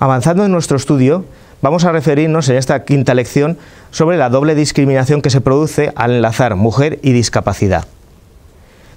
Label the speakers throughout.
Speaker 1: Avanzando en nuestro estudio, vamos a referirnos en esta quinta lección sobre la doble discriminación que se produce al enlazar mujer y discapacidad.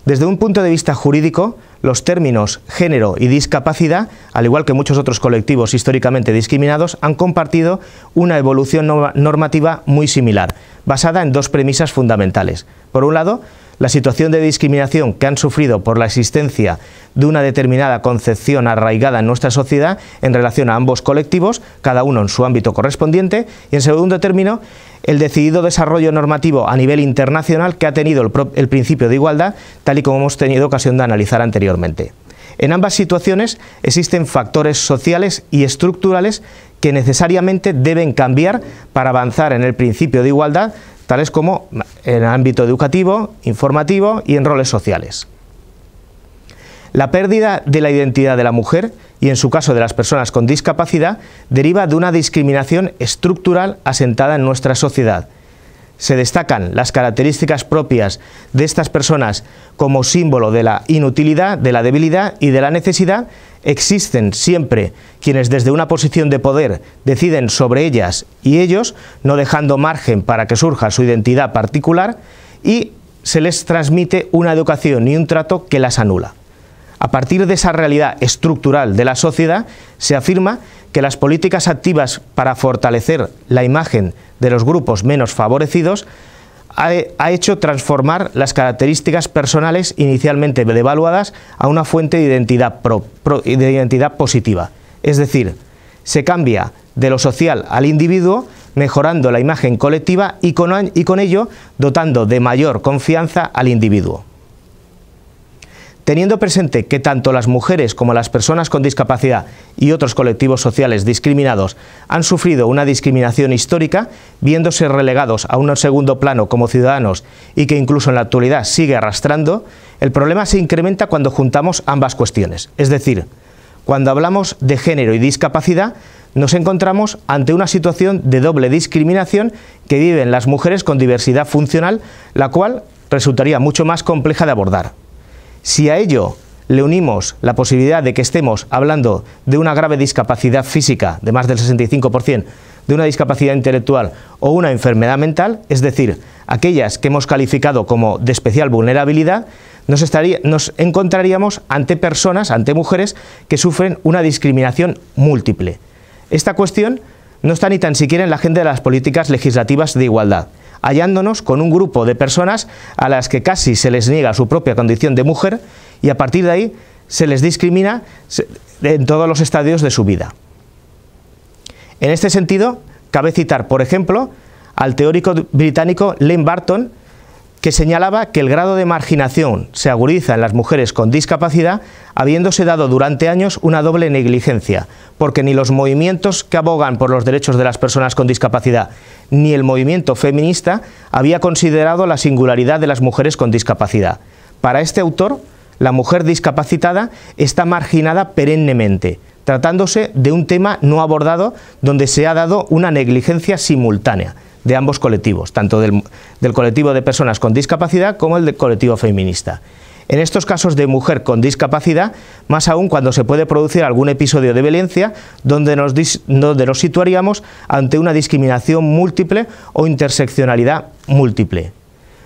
Speaker 1: Desde un punto de vista jurídico, los términos género y discapacidad, al igual que muchos otros colectivos históricamente discriminados, han compartido una evolución normativa muy similar, basada en dos premisas fundamentales. Por un lado, la situación de discriminación que han sufrido por la existencia de una determinada concepción arraigada en nuestra sociedad en relación a ambos colectivos, cada uno en su ámbito correspondiente, y en segundo término, el decidido desarrollo normativo a nivel internacional que ha tenido el, principio de igualdad, tal y como hemos tenido ocasión de analizar anteriormente. En ambas situaciones existen factores sociales y estructurales que necesariamente deben cambiar para avanzar en el principio de igualdad tales como en el ámbito educativo, informativo y en roles sociales. La pérdida de la identidad de la mujer y en su caso de las personas con discapacidad deriva de una discriminación estructural asentada en nuestra sociedad. Se destacan las características propias de estas personas como símbolo de la inutilidad, de la debilidad y de la necesidad existen siempre quienes desde una posición de poder deciden sobre ellas y ellos, no dejando margen para que surja su identidad particular, y se les transmite una educación y un trato que las anula. A partir de esa realidad estructural de la sociedad, se afirma que las políticas activas para fortalecer la imagen de los grupos menos favorecidos ha, hecho transformar las características personales inicialmente devaluadas a una fuente de identidad, de identidad positiva. Es decir, se cambia de lo social al individuo, mejorando la imagen colectiva y con ello dotando de mayor confianza al individuo. Teniendo presente que tanto las mujeres como las personas con discapacidad y otros colectivos sociales discriminados han sufrido una discriminación histórica, viéndose relegados a un segundo plano como ciudadanos y que incluso en la actualidad sigue arrastrando, el problema se incrementa cuando juntamos ambas cuestiones. Es decir, cuando hablamos de género y discapacidad, nos encontramos ante una situación de doble discriminación que viven las mujeres con diversidad funcional, la cual resultaría mucho más compleja de abordar. Si a ello le unimos la posibilidad de que estemos hablando de una grave discapacidad física de más del 65%, de una discapacidad intelectual o una enfermedad mental, es decir, aquellas que hemos calificado como de especial vulnerabilidad, nos, nos encontraríamos ante personas, ante mujeres que sufren una discriminación múltiple. Esta cuestión no está ni tan siquiera en la agenda de las políticas legislativas de igualdad hallándonos con un grupo de personas a las que casi se les niega su propia condición de mujer y a partir de ahí se les discrimina en todos los estadios de su vida. En este sentido, cabe citar, por ejemplo, al teórico británico Lane Barton, que señalaba que el grado de marginación se agudiza en las mujeres con discapacidad, habiéndose dado durante años una doble negligencia, porque ni los movimientos que abogan por los derechos de las personas con discapacidad, ni el movimiento feminista había considerado la singularidad de las mujeres con discapacidad. Para este autor, la mujer discapacitada está marginada perennemente, tratándose de un tema no abordado donde se ha dado una negligencia simultánea de ambos colectivos, tanto del, colectivo de personas con discapacidad como el del colectivo feminista. En estos casos de mujer con discapacidad, más aún cuando se puede producir algún episodio de violencia donde nos, donde nos situaríamos ante una discriminación múltiple o interseccionalidad múltiple.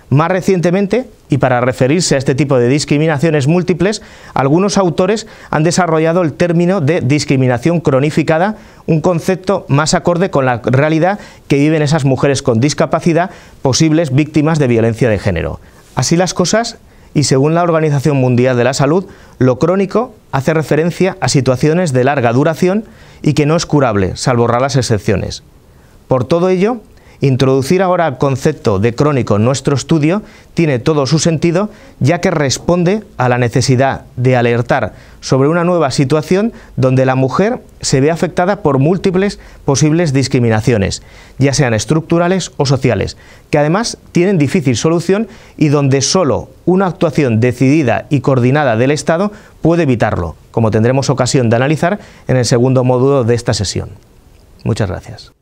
Speaker 1: Más recientemente, y para referirse a este tipo de discriminaciones múltiples, algunos autores han desarrollado el término de discriminación cronificada, un concepto más acorde con la realidad que viven esas mujeres con discapacidad, posibles víctimas de violencia de género. Así las cosas, y según la Organización Mundial de la Salud, lo crónico hace referencia a situaciones de larga duración y que no es curable, salvo raras excepciones. Por todo ello, Introducir ahora el concepto de crónico en nuestro estudio tiene todo su sentido ya que responde a la necesidad de alertar sobre una nueva situación donde la mujer se ve afectada por múltiples posibles discriminaciones, ya sean estructurales o sociales, que además tienen difícil solución y donde solo una actuación decidida y coordinada del Estado puede evitarlo, como tendremos ocasión de analizar en el segundo módulo de esta sesión. Muchas gracias.